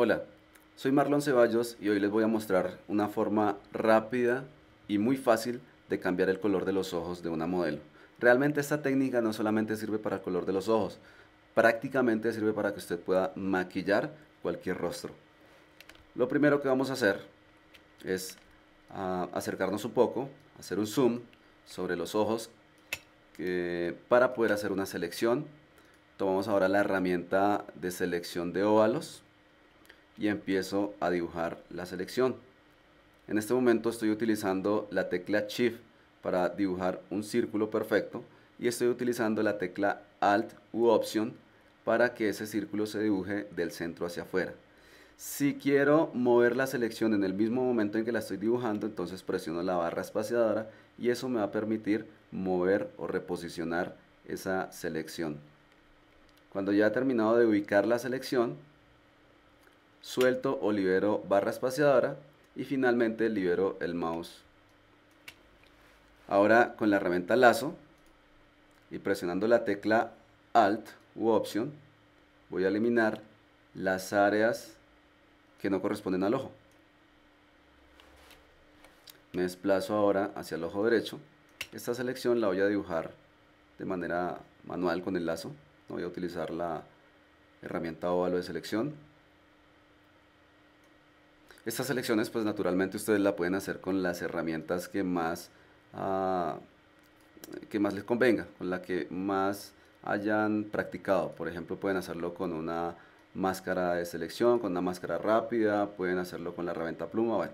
Hola, soy Marlon Ceballos y hoy les voy a mostrar una forma rápida y muy fácil de cambiar el color de los ojos de una modelo. Realmente esta técnica no solamente sirve para el color de los ojos, prácticamente sirve para que usted pueda maquillar cualquier rostro. Lo primero que vamos a hacer es ah, acercarnos un poco, hacer un zoom sobre los ojos para poder hacer una selección. Tomamos ahora la herramienta de selección de óvalos y empiezo a dibujar la selección. En este momento estoy utilizando la tecla Shift para dibujar un círculo perfecto y estoy utilizando la tecla Alt u Option para que ese círculo se dibuje del centro hacia afuera. Si quiero mover la selección en el mismo momento en que la estoy dibujando, entonces presiono la barra espaciadora y eso me va a permitir mover o reposicionar esa selección. Cuando ya he terminado de ubicar la selección, suelto o libero barra espaciadora y finalmente libero el mouse. Ahora con la herramienta lazo y presionando la tecla Alt u Option voy a eliminar las áreas que no corresponden al ojo. Me desplazo ahora hacia el ojo derecho. Esta selección la voy a dibujar de manera manual con el lazo. No voy a utilizar la herramienta óvalo de selección. Estas selecciones pues naturalmente ustedes la pueden hacer con las herramientas que más, ah, que más les convenga, con la que más hayan practicado. Por ejemplo, pueden hacerlo con una máscara de selección, con una máscara rápida, pueden hacerlo con la herramienta pluma,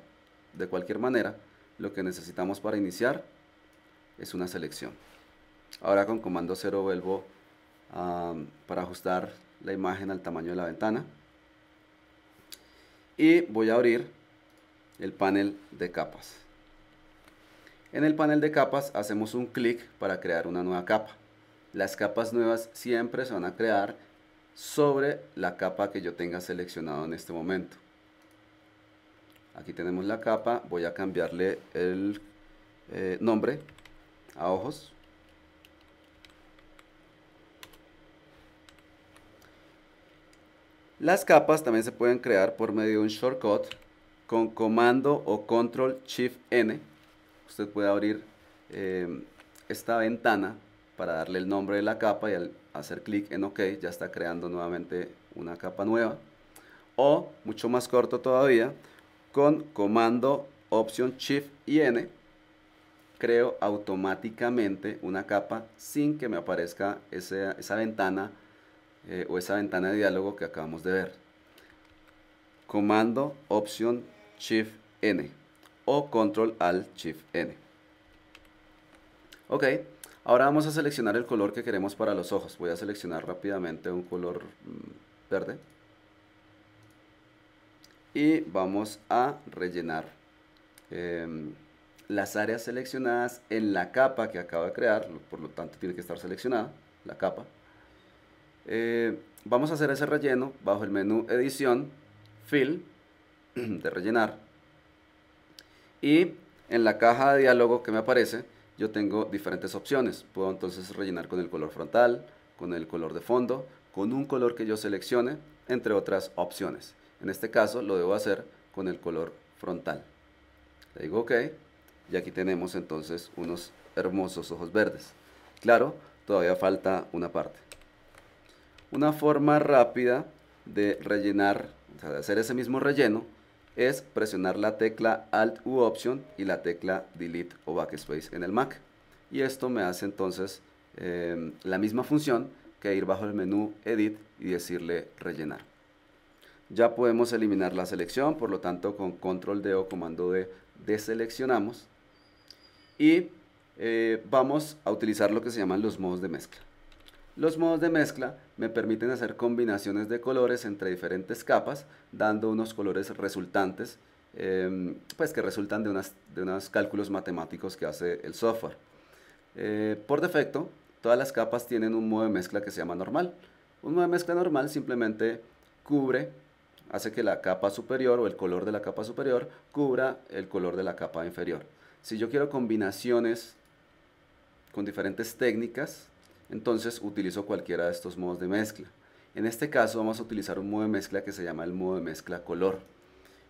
de cualquier manera, lo que necesitamos para iniciar es una selección. Ahora con comando 0 vuelvo ah, para ajustar la imagen al tamaño de la ventana y voy a abrir el panel de capas. En el panel de capas hacemos un clic para crear una nueva capa. Las capas nuevas siempre se van a crear sobre la capa que yo tenga seleccionado en este momento. Aquí tenemos la capa, voy a cambiarle el eh, nombre a ojos. Las capas también se pueden crear por medio de un shortcut con comando o control shift N. Usted puede abrir eh, esta ventana para darle el nombre de la capa y al hacer clic en OK ya está creando nuevamente una capa nueva. O, mucho más corto todavía, con comando opción shift y N creo automáticamente una capa sin que me aparezca esa, esa ventana eh, o esa ventana de diálogo que acabamos de ver. Comando Opción Shift N o Control Alt Shift N. Ok, ahora vamos a seleccionar el color que queremos para los ojos. Voy a seleccionar rápidamente un color mm, verde. Y vamos a rellenar em, las áreas seleccionadas en la capa que acabo de crear. Por lo tanto, tiene que estar seleccionada la capa. Eh, vamos a hacer ese relleno bajo el menú edición, fill, de rellenar. Y en la caja de diálogo que me aparece, yo tengo diferentes opciones. Puedo entonces rellenar con el color frontal, con el color de fondo, con un color que yo seleccione, entre otras opciones. En este caso lo debo hacer con el color frontal. Le digo OK y aquí tenemos entonces unos hermosos ojos verdes. Claro, todavía falta una parte. Una forma rápida de rellenar, de hacer ese mismo relleno, es presionar la tecla Alt u Option y la tecla Delete o Backspace en el Mac. Y esto me hace entonces em, la misma función que ir bajo el menú Edit y decirle rellenar. Ya podemos eliminar la selección, por lo tanto con Control D o Comando D deseleccionamos y eh, vamos a utilizar lo que se llaman los modos de mezcla. Los modos de mezcla me permiten hacer combinaciones de colores entre diferentes capas, dando unos colores resultantes, em, pues que resultan de, de, unos cálculos matemáticos que hace el software. Eh, por defecto, todas las capas tienen un modo de mezcla que se llama normal. Un modo de mezcla normal simplemente cubre, hace que la capa superior o el color de la capa superior cubra el color de la capa inferior. Si yo quiero combinaciones con diferentes técnicas, entonces utilizo cualquiera de estos modos de mezcla. En este caso vamos a utilizar un modo de mezcla que se llama el modo de mezcla color.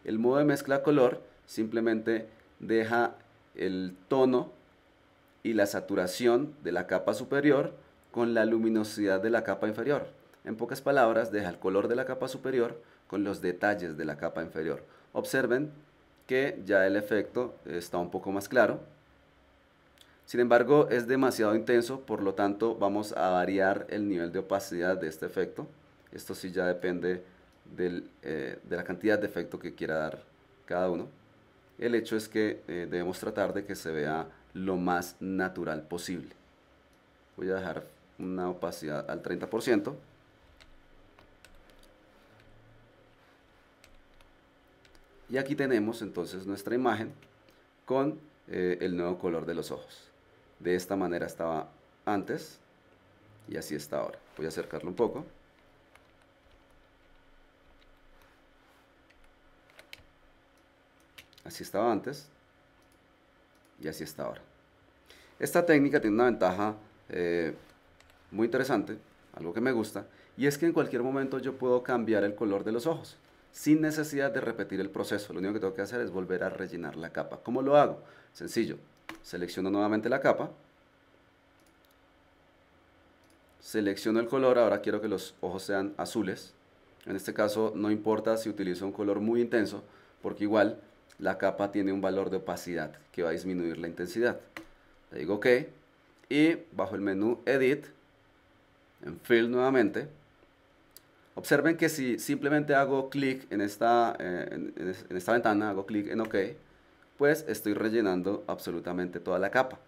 El modo de mezcla color simplemente deja el tono y la saturación de la capa superior con la luminosidad de la capa inferior. En pocas palabras, deja el color de la capa superior con los detalles de la capa inferior. Observen que ya el efecto está un poco más claro, sin embargo, es demasiado intenso, por lo tanto vamos a variar el nivel de opacidad de este efecto. Esto sí ya depende eh, de la cantidad de efecto que quiera dar cada uno. El hecho es que eh, debemos tratar de que se vea lo más natural posible. Voy a dejar una opacidad al 30%. Y aquí tenemos entonces nuestra imagen con eh, el nuevo color de los ojos. De esta manera estaba antes y así está ahora. Voy a acercarlo un poco. Así estaba antes y así está ahora. Esta técnica tiene una ventaja eh, muy interesante, algo que me gusta, y es que en cualquier momento yo puedo cambiar el color de los ojos sin necesidad de repetir el proceso. Lo único que tengo que hacer es volver a rellenar la capa. ¿Cómo lo hago? Sencillo, Selecciono nuevamente la capa. Selecciono el color, ahora quiero que los ojos sean azules. En este caso no importa si utilizo un color muy intenso, porque igual la capa tiene un valor de opacidad que va a disminuir la intensidad. Le digo OK y bajo el menú Edit, en Fill nuevamente, observen que si simplemente hago clic en, esta, eh, en esta ventana, hago clic en OK, pues estoy rellenando absolutamente toda la capa.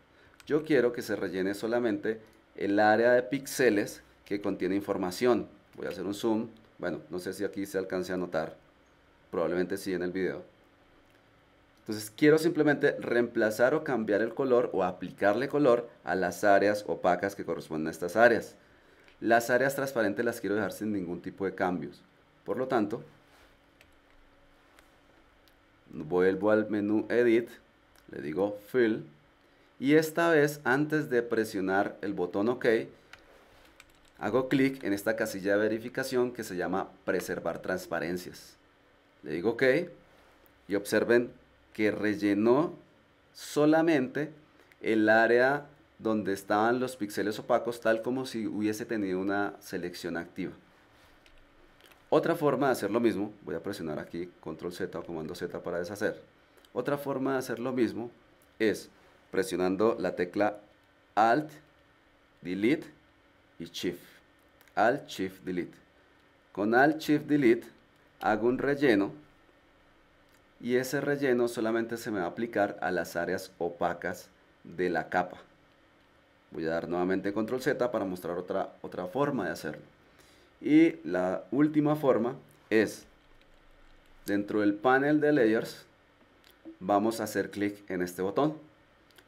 Yo quiero que se rellene solamente el área de píxeles que contiene información. Voy a hacer un zoom. Bueno, no sé si aquí se alcance a notar. Probablemente sí en el video. Entonces quiero simplemente reemplazar o cambiar el color o aplicarle color a las áreas opacas que corresponden a estas áreas. Las áreas transparentes las quiero dejar sin ningún tipo de cambios. Por lo tanto, vuelvo al menú Edit, le digo Fill, y esta vez antes de presionar el botón OK, hago clic en esta casilla de verificación que se llama Preservar transparencias. Le digo OK y observen que rellenó solamente el área donde estaban los píxeles opacos tal como si hubiese tenido una selección activa. Otra forma de hacer lo mismo, voy a presionar aquí control Z o comando Z para deshacer. Otra forma de hacer lo mismo es presionando la tecla Alt, Delete y Shift. Alt, Shift, Delete. Con Alt, Shift, Delete hago un relleno y ese relleno solamente se me va a aplicar a las áreas opacas de la capa. Voy a dar nuevamente control Z para mostrar otra, otra forma de hacerlo. Y la última forma es, dentro del panel de layers, vamos a hacer clic en este botón.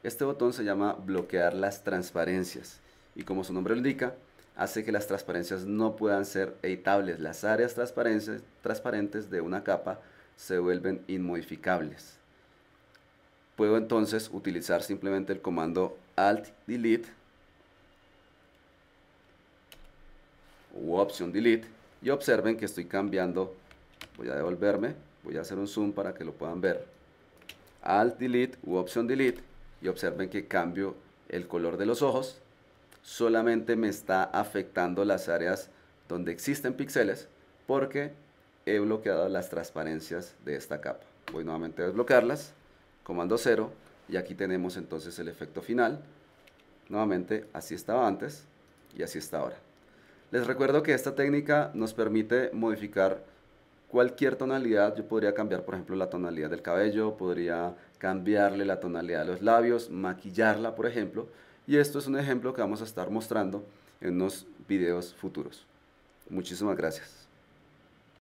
Este botón se llama bloquear las transparencias y como su nombre lo indica, hace que las transparencias no puedan ser editables. Las áreas transparentes de una capa se vuelven inmodificables. Puedo entonces utilizar simplemente el comando Alt-Delete u opción Delete y observen que estoy cambiando, voy a devolverme, voy a hacer un zoom para que lo puedan ver, Alt Delete u opción Delete y observen que cambio el color de los ojos, solamente me está afectando las áreas donde existen píxeles porque he bloqueado las transparencias de esta capa. Voy nuevamente a desbloquearlas, comando 0 y aquí tenemos entonces el efecto final. Nuevamente así estaba antes y así está ahora. Les recuerdo que esta técnica nos permite modificar cualquier tonalidad. Yo podría cambiar, por ejemplo, la tonalidad del cabello, podría cambiarle la tonalidad de los labios, maquillarla, por ejemplo. Y esto es un ejemplo que vamos a estar mostrando en unos videos futuros. Muchísimas gracias.